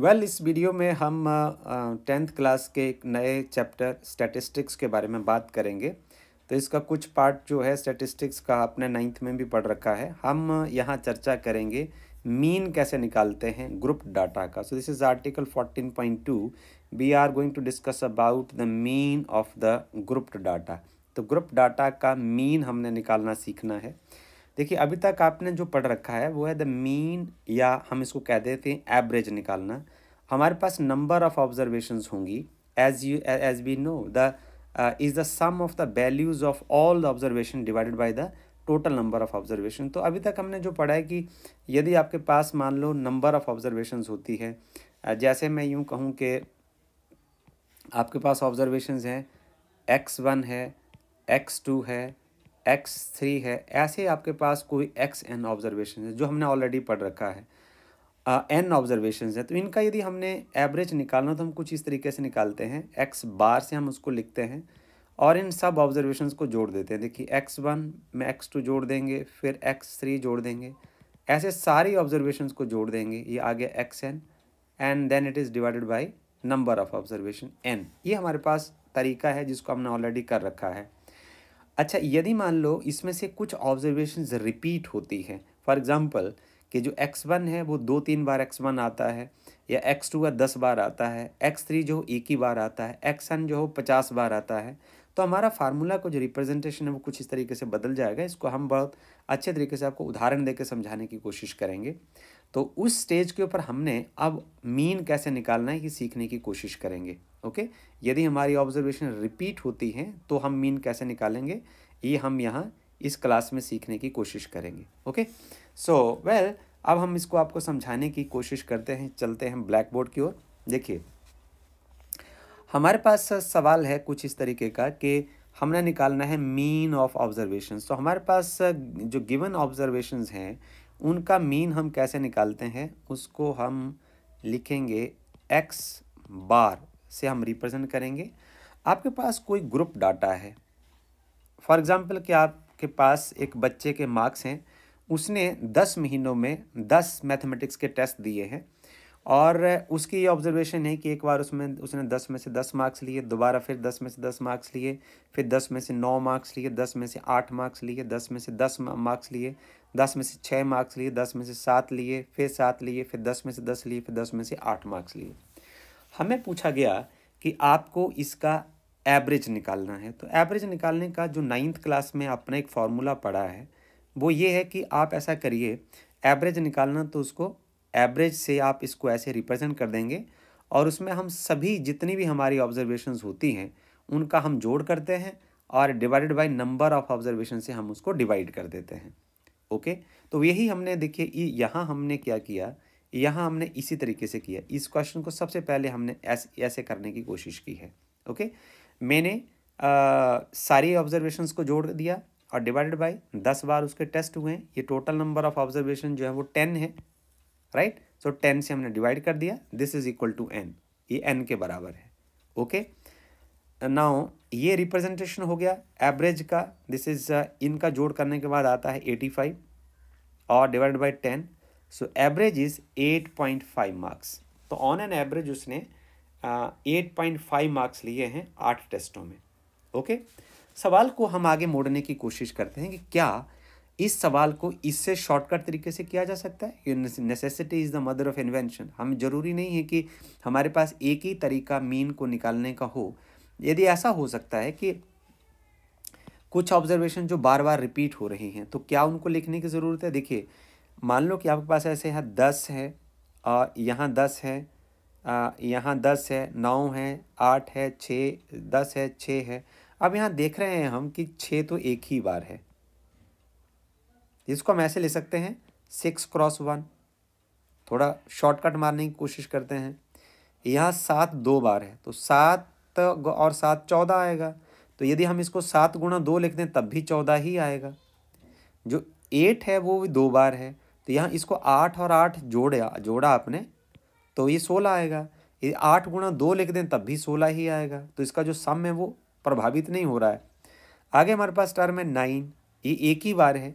Well well, इस video में हम टेंथ क्लास के एक नए चैप्टर स्टैटिस्टिक्स के बारे में बात करेंगे तो इसका कुछ पार्ट जो है स्टैटिस्टिक्स का आपने नाइन्थ में भी पढ़ रखा है हम यहाँ चर्चा करेंगे मीन कैसे निकालते हैं ग्रुप डाटा का so this is article fourteen point two we are going to discuss about the mean of the group data तो ग्रुप डाटा का मीन हमने निकालना सीखना है देखिए अभी तक आपने जो पढ़ रखा है वो है द मीन या हम इसको कह देते हैं एवरेज निकालना हमारे पास नंबर ऑफ ऑब्जर्वेशन होंगी as you as we know the is the sum of the values of all the observation divided by the total number of observation तो अभी तक हमने जो पढ़ा है कि यदि आपके पास मान लो नंबर ऑफ ऑब्जर्वेशन होती है uh, जैसे मैं यूँ कहूँ कि आपके पास ऑब्जर्वेशन हैं एक्स वन है एक्स टू है एक्स थ्री है ऐसे आपके पास कोई एक्स एन ऑब्जर्वेशन है जो हमने ऑलरेडी पढ़ रखा है एन ऑब्जर्वेशन है तो इनका यदि हमने एवरेज निकालना तो हम कुछ इस तरीके से निकालते हैं एक्स बार से हम उसको लिखते हैं और इन सब ऑब्जर्वेशन को जोड़ देते हैं देखिए एक्स वन में एक्स टू जोड़ देंगे फिर एक्स थ्री जोड़ देंगे ऐसे सारी ऑब्जर्वेशन को जोड़ देंगे ये आ गया X N and then it is divided by number of observation N ये हमारे पास तरीका है जिसको हमने ऑलरेडी कर रखा है अच्छा यदि मान लो इसमें से कुछ ऑब्जर्वेशन रिपीट होती है फॉर एग्ज़ाम्पल कि जो एक्स वन है वो दो तीन बार एक्स वन आता है या एक्स टू का दस बार आता है एक्स थ्री जो एक ही बार आता है एक्स वन जो हो पचास बार आता है तो हमारा फार्मूला को जो रिप्रेजेंटेशन है वो कुछ इस तरीके से बदल जाएगा इसको हम बहुत अच्छे तरीके से आपको उदाहरण देकर समझाने की कोशिश करेंगे तो उस स्टेज के ऊपर हमने अब मीन कैसे निकालना है ये सीखने की कोशिश करेंगे ओके यदि हमारी ऑब्जर्वेशन रिपीट होती हैं तो हम मीन कैसे निकालेंगे ये हम यहाँ इस क्लास में सीखने की कोशिश करेंगे ओके सो वेल अब हम इसको आपको समझाने की कोशिश करते हैं चलते हैं ब्लैक बोर्ड की ओर देखिए हमारे पास सवाल है कुछ इस तरीके का कि हमने निकालना है मीन ऑफ ऑब्जर्वेशन तो हमारे पास जो गिवन ऑब्जर्वेशन हैं उनका मीन हम कैसे निकालते हैं उसको हम लिखेंगे एक्स बार से हम रिप्रेजेंट करेंगे आपके पास कोई ग्रुप डाटा है फॉर एग्ज़ाम्पल कि आपके पास एक बच्चे के मार्क्स हैं उसने दस महीनों में दस मैथमेटिक्स के टेस्ट दिए हैं और उसकी ये ऑब्जर्वेशन है कि एक बार उसमें उसने दस में से दस मार्क्स लिए दोबारा फिर दस में से दस मार्क्स लिए फिर दस में से नौ मार्क्स लिए दस में से आठ मार्क्स लिए दस में से दस मार्क्स लिए दस में से छः मार्क्स लिए दस में से सात लिए फिर सात लिए फिर दस में से दस लिए फिर दस में से आठ मार्क्स लिए हमें पूछा गया कि आपको इसका एवरेज निकालना है तो एवरेज निकालने का जो नाइन्थ क्लास में आपने एक फार्मूला पढ़ा है वो ये है कि आप ऐसा करिए एवरेज निकालना तो उसको एवरेज से आप इसको ऐसे रिप्रेजेंट कर देंगे और उसमें हम सभी जितनी भी हमारी ऑब्जर्वेशंस होती हैं उनका हम जोड़ करते हैं और divided by number of observation से हम उसको डिवाइड कर देते हैं ओके तो यही हमने देखिए यहाँ हमने क्या किया यहाँ हमने इसी तरीके से किया इस क्वेश्चन को सबसे पहले हमने ऐसे ऐसे करने की कोशिश की है ओके मैंने सारे सारी ऑब्जर्वेशंस को जोड़ दिया और डिवाइडेड बाय दस बार उसके टेस्ट हुए ये टोटल नंबर ऑफ ऑब्जर्वेशन जो है वो टेन है राइट सो टेन से हमने डिवाइड कर दिया this is equal to N ये एन के बराबर है ओके नाउ ये रिप्रेजेंटेशन हो गया एवरेज का दिस इज इनका जोड़ करने के बाद आता है एटी फाइव और divide by ten so average is eight point five marks तो ऑन एन एवरेज उसने एट पॉइंट फाइव मार्क्स लिए हैं आठ टेस्टों में ओके okay? सवाल को हम आगे मोड़ने की कोशिश करते हैं कि क्या इस सवाल को इससे शॉर्टकट तरीके से किया जा सकता है necessity is the mother of invention हम जरूरी नहीं है कि हमारे पास एक ही तरीका मीन को निकालने का हो यदि ऐसा हो सकता है कि कुछ ऑब्जर्वेशन जो बार बार रिपीट हो रही हैं तो क्या उनको लिखने की ज़रूरत है देखिए मान लो कि आपके पास ऐसे है दस है और यहाँ दस है यहाँ दस है नौ है आठ है छः दस है छः है अब यहाँ देख रहे हैं हम कि छः तो एक ही बार है इसको हम ऐसे ले सकते हैं सिक्स क्रॉस वन थोड़ा शॉर्टकट मारने की कोशिश करते हैं यहाँ सात दो बार है तो सात और सात चौदह आएगा तो यदि हम इसको सात गुणा दो लिख दें तब भी चौदह ही आएगा जो एट है वो भी दो बार है तो यहाँ इसको आठ और आठ जोड़ा जोड़ा आपने तो ये सोलह आएगा ये आठ गुणा दो लिख दें तब भी सोलह ही आएगा तो इसका जो सम है वो प्रभावित नहीं हो रहा है आगे हमारे पास टर्म है नाइन ये एक ही बार है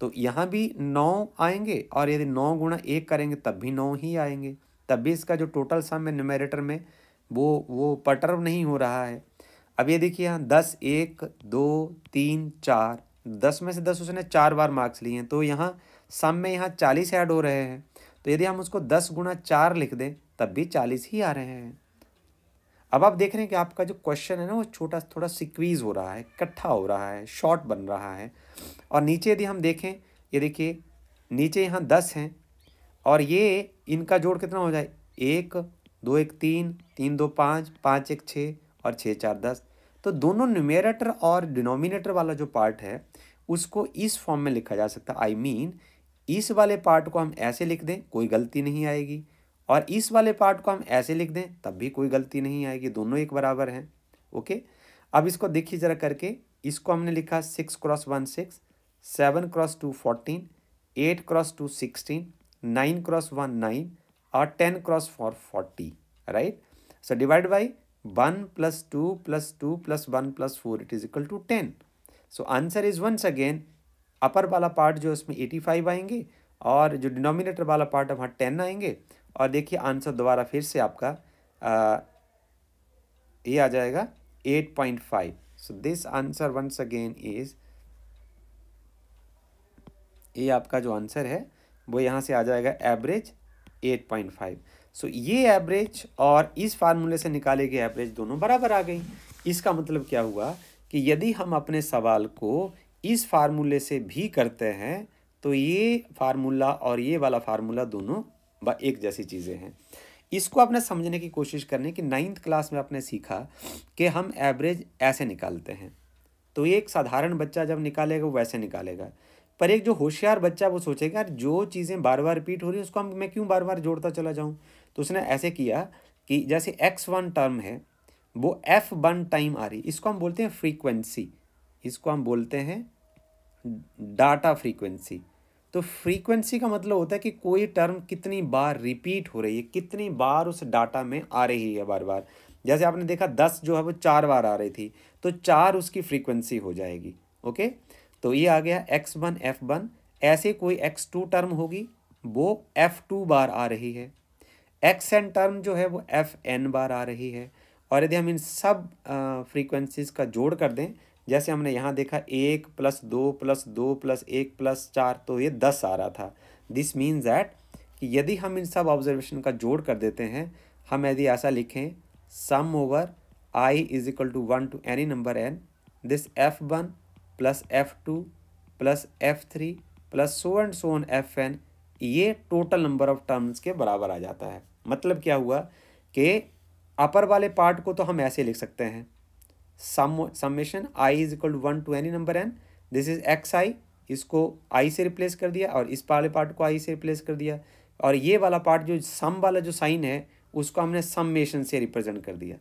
तो यहाँ भी नौ आएंगे और यदि नौ गुणा एक करेंगे तब भी नौ ही आएंगे तब भी इसका जो टोटल सम है न्यूमेरेटर में वो वो पटर्व नहीं हो रहा है अब ये देखिए यहाँ दस एक दो तीन चार दस में से दस उसने चार बार मार्क्स लिए हैं तो यहाँ सम में यहाँ चालीस ऐड हो रहे हैं तो यदि हम उसको दस गुना चार लिख दें तब भी चालीस ही आ रहे हैं अब आप देख रहे हैं कि आपका जो क्वेश्चन है ना वो छोटा थोड़ा सिक्वीज हो रहा है इकट्ठा हो रहा है शॉर्ट बन रहा है और नीचे यदि हम देखें ये देखिए नीचे यहाँ दस हैं और ये इनका जोड़ कितना हो जाए एक दो एक तीन तीन दो पाँच पाँच एक छः और छः चार दस तो दोनों न्यूमेरेटर और डिनोमिनेटर वाला जो पार्ट है उसको इस फॉर्म में लिखा जा सकता आई आई मीन इस वाले पार्ट को हम ऐसे लिख दें कोई गलती नहीं आएगी और इस वाले पार्ट को हम ऐसे लिख दें तब भी कोई गलती नहीं आएगी दोनों एक बराबर हैं ओके अब इसको देखिए ज़रा करके इसको हमने लिखा six cross one six seven cross two fourteen eight cross two sixteen nine cross one nine और ten cross four forty right so divide by one plus two plus two plus one plus four it is equal to ten so answer is once again upper वाला part जो उसमें eighty five आएंगे और जो denominator वाला part वहाँ ten आएंगे और देखिए आंसर दोबारा फिर से आपका आ, ये आ जाएगा eight point five so this answer once again is ये आपका जो आंसर है वो यहाँ से आ जाएगा average eight point five so ये एवरेज और इस फार्मूले से निकाले गए एवरेज दोनों बराबर आ गई इसका मतलब क्या हुआ कि यदि हम अपने सवाल को इस फार्मूले से भी करते हैं तो ये फार्मूला और ये वाला फार्मूला दोनों एक जैसी चीज़ें हैं इसको आपने समझने की कोशिश करने कि नाइन्थ क्लास में आपने सीखा कि हम एवरेज ऐसे निकालते हैं तो एक साधारण बच्चा जब निकालेगा वो वैसे निकालेगा पर एक जो होशियार बच्चा वो सोचेगा जो चीज़ें बार बार रिपीट हो रही हैं उसको हम मैं क्यों बार बार जोड़ता चला जाऊँ तो उसने ऐसे किया कि जैसे एक्स वन टर्म है वो एफ वन टाइम आ रही इसको हम बोलते हैं फ्रीक्वेंसी इसको हम बोलते हैं डाटा फ्रीक्वेंसी तो फ्रीक्वेंसी का मतलब होता है कि कोई टर्म कितनी बार रिपीट हो रही है कितनी बार उस डाटा में आ रही है बार बार जैसे आपने देखा दस जो है वो चार बार आ रही थी तो चार उसकी फ्रीक्वेंसी हो जाएगी ओके तो ये आ गया एक्स वन एफ वन ऐसे कोई एक्स टू टर्म होगी वो एफ टू बार आ रही है एक्स एन टर्म जो है वो एफ एन बार आ रही है और यदि हम इन सब फ्रीक्वेंसीज़ का जोड़ कर दें जैसे हमने यहाँ देखा एक प्लस दो प्लस दो प्लस एक प्लस चार तो ये दस आ रहा था दिस मीन्स दैट कि यदि हम इन सब ऑब्जर्वेशन का जोड़ कर देते हैं हम यदि ऐसा लिखें sum over I is equal to one to any number N this F one plus F two plus F three plus so and so N F N ये टोटल नंबर ऑफ टर्म्स के बराबर आ जाता है मतलब क्या हुआ कि अपर वाले पार्ट को तो हम ऐसे लिख सकते हैं sum summation I is equal one to any number N this is X I इसको आई से रिप्लेस कर दिया और इस वाले पार्ट को आई से रिप्लेस कर दिया और ये वाला पार्ट जो सम वाला जो साइन है उसको हमने समेशन से रिप्रेजेंट कर दिया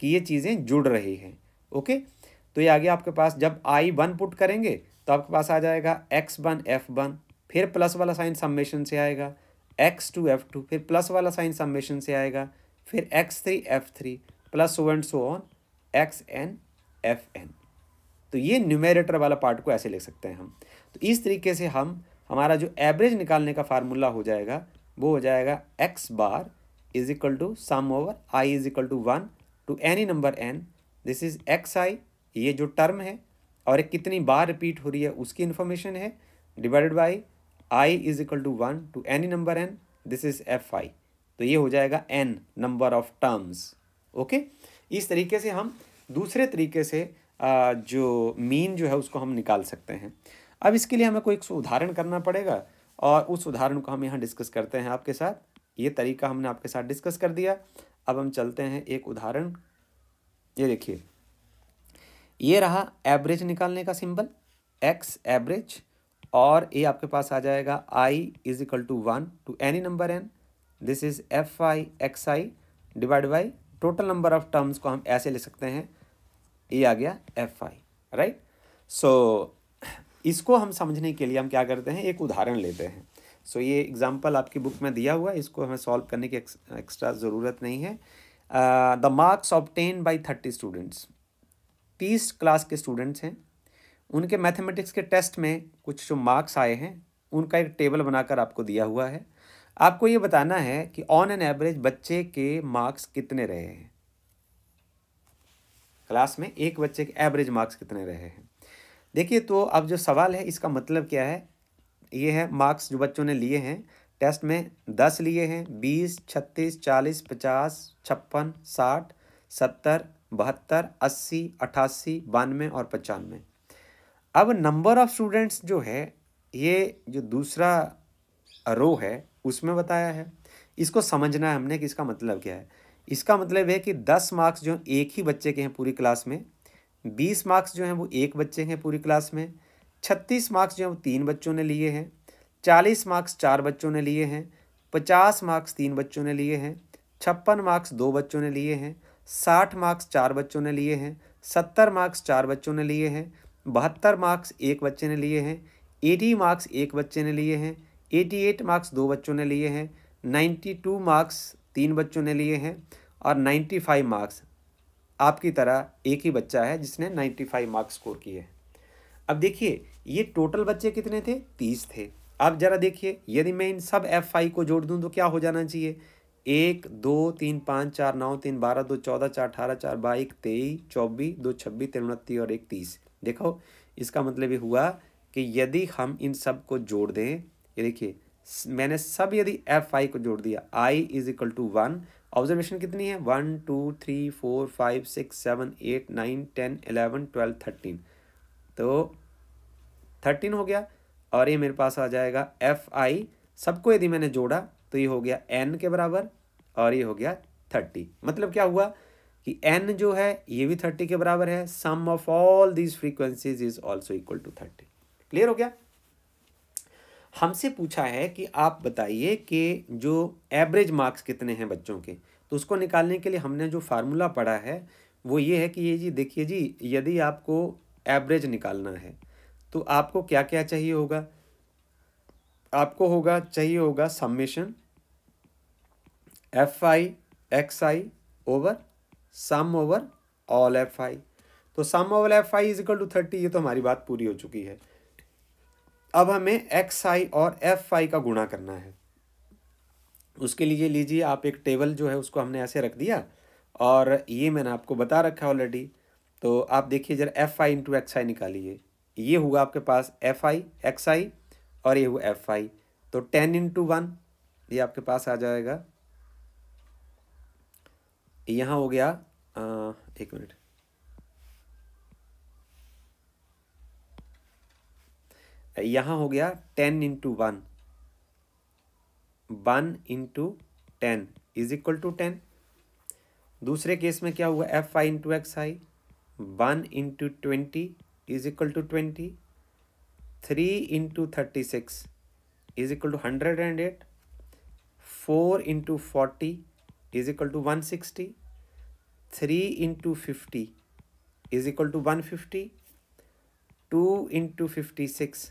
कि ये चीज़ें जुड़ रही हैं ओके तो ये आ गया आपके पास जब आई वन पुट करेंगे तो आपके पास आ जाएगा एक्स वन एफ वन फिर प्लस वाला साइन समेशन से आएगा एक्स टू एफ टू फिर प्लस वाला साइन समेशन से आएगा फिर X three F three plus one and so on X N F N तो ये न्यूमेरेटर वाला पार्ट को ऐसे लिख सकते हैं हम तो इस तरीके से हम हमारा जो एवरेज निकालने का फार्मूला हो जाएगा वो हो जाएगा X bar is equal to sum over I is equal to one to any number N this is X I ये जो टर्म है और एक कितनी बार रिपीट हो रही है उसकी इन्फॉर्मेशन है divided by I is equal to one to any number N this is F I तो ये हो जाएगा N number of terms okay इस तरीके से हम दूसरे तरीके से जो मीन जो है उसको हम निकाल सकते हैं अब इसके लिए हमें कोई एक उदाहरण करना पड़ेगा और उस उदाहरण को हम यहाँ डिस्कस करते हैं आपके साथ ये तरीका हमने आपके साथ डिस्कस कर दिया अब हम चलते हैं एक उदाहरण ये देखिए ये रहा एवरेज निकालने का सिंबल एक्स एवरेज और ये आपके पास आ जाएगा I is equal to one to any number N this is F I X I divide by total number of terms को हम ऐसे ले सकते हैं ये आ गया एफ आई राइट सो इसको हम समझने के लिए हम क्या करते हैं एक उदाहरण लेते हैं सो so, ये एग्जाम्पल आपकी बुक में दिया हुआ है इसको हमें सॉल्व करने की एक्स्ट्रा ज़रूरत नहीं है the marks ten by thirty students तीस क्लास के स्टूडेंट्स हैं उनके मैथमेटिक्स के टेस्ट में कुछ जो मार्क्स आए हैं उनका एक टेबल बनाकर आपको दिया हुआ है आपको ये बताना है कि ऑन एन एवरेज बच्चे के मार्क्स कितने रहे हैं क्लास में एक बच्चे के एवरेज मार्क्स कितने रहे हैं देखिए तो अब जो सवाल है इसका मतलब क्या है ये है मार्क्स जो बच्चों ने लिए हैं टेस्ट में दस लिए हैं बीस छत्तीस चालीस पचास छप्पन साठ सत्तर बहत्तर अस्सी अट्ठासी बानवे और पचानवे अब नंबर ऑफ स्टूडेंट्स जो है ये जो दूसरा रो है उसमें बताया है इसको समझना है हमने कि इसका मतलब क्या है इसका मतलब है कि दस मार्क्स जो एक ही बच्चे के हैं पूरी क्लास में बीस मार्क्स जो हैं वो एक बच्चे हैं पूरी क्लास में छत्तीस मार्क्स जो हैं वो तीन बच्चों ने लिए हैं चालीस मार्क्स चार बच्चों ने लिए हैं पचास मार्क्स तीन बच्चों ने लिए हैं छप्पन मार्क्स दो बच्चों ने लिए हैं साठ मार्क्स चार बच्चों ने लिए हैं सत्तर मार्क्स चार बच्चों ने लिए हैं बहत्तर मार्क्स एक बच्चे ने लिए हैं एटी मार्क्स एक बच्चे ने लिए हैं एटी एट मार्क्स दो बच्चों ने लिए हैं नाइन्टी टू मार्क्स तीन बच्चों ने लिए हैं और नाइन्टी फाइव मार्क्स आपकी तरह एक ही बच्चा है जिसने नाइन्टी फाइव मार्क्स स्कोर किए हैं अब देखिए ये टोटल बच्चे कितने थे तीस थे अब जरा देखिए यदि मैं इन सब एफ आई को जोड़ दूँ तो क्या हो जाना चाहिए एक दो तीन पाँच चार नौ तीन बारह दो चौदह चार अठारह चार बाईस तेईस चौबीस दो छब्बीस तीन उनतीस और एक तीस देखो इसका मतलब ये हुआ कि यदि हम इन सब को जोड़ दें ये देखिए मैंने सब यदि एफ आई को जोड़ दिया I is equal to one observation कितनी है one two three four five six seven eight nine ten eleven twelve thirteen तो थर्टीन हो गया और ये मेरे पास आ जाएगा एफ आई सबको यदि मैंने जोड़ा तो ये हो गया एन के बराबर और ये हो गया थर्टी मतलब क्या हुआ कि एन जो है ये भी थर्टी के बराबर है sum of all these frequencies is also equal to thirty clear हो गया हमसे पूछा है कि आप बताइए कि जो एवरेज मार्क्स कितने हैं बच्चों के तो उसको निकालने के लिए हमने जो फार्मूला पढ़ा है वो ये है कि ये जी देखिए जी यदि आपको एवरेज निकालना है तो आपको क्या क्या चाहिए होगा आपको होगा चाहिए होगा summation F I X I over sum over all F I तो sum over F I is equal to thirty ये तो हमारी बात पूरी हो चुकी है अब हमें एक्स आई और एफ आई का गुणा करना है उसके लिए लीजिए आप एक टेबल जो है उसको हमने ऐसे रख दिया और ये मैंने आपको बता रखा है ऑलरेडी तो आप देखिए जरा F I into X I निकालिए ये हुआ आपके पास एफ आई एक्स आई और ये हुआ एफ आई तो टेन इंटू वन ये आपके पास आ जाएगा यहाँ हो गया आ, एक मिनट यहाँ हो गया ten into one one into ten is equal to ten दूसरे केस में क्या हुआ F I into X I one into twenty is equal to twenty three into thirty six is equal to hundred and eight four into forty is equal to one sixty three into fifty is equal to one fifty two into fifty six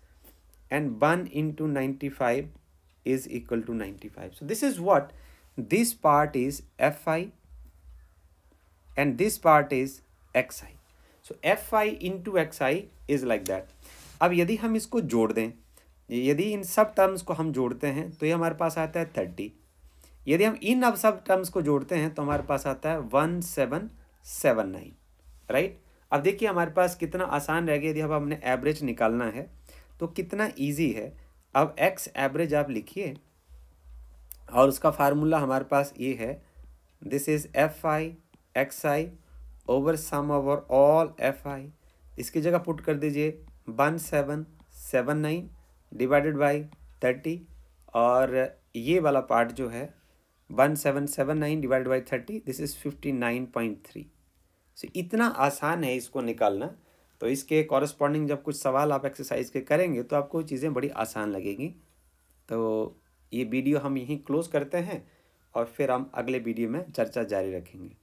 and 1 into 95 is equal to 95. So this is what this part is Fi and this part is Xi. So Fi into Xi is like that. अब यदि हम इसको जोड़ दें यदि इन सब terms को हम जोड़ते हैं तो ये हमारे पास आता है थर्टी यदि हम इन अब सब टर्म्स को जोड़ते हैं तो हमारे पास आता है one seven seven nine right अब देखिए हमारे पास कितना आसान रह गया यदि अब हमने एवरेज निकालना है तो कितना ईजी है अब एक्स एवरेज आप लिखिए और उसका फार्मूला हमारे पास ये है this is F I X I over sum over all F I इसकी जगह पुट कर दीजिए one seven seven nine divided by thirty और ये वाला पार्ट जो है one seven seven nine divide by thirty this is fifty nine point three so इतना आसान है इसको निकालना तो इसके कॉरस्पॉन्डिंग जब कुछ सवाल आप एक्सरसाइज के करेंगे तो आपको चीज़ें बड़ी आसान लगेंगी तो ये वीडियो हम यहीं क्लोज़ करते हैं और फिर हम अगले वीडियो में चर्चा जारी रखेंगे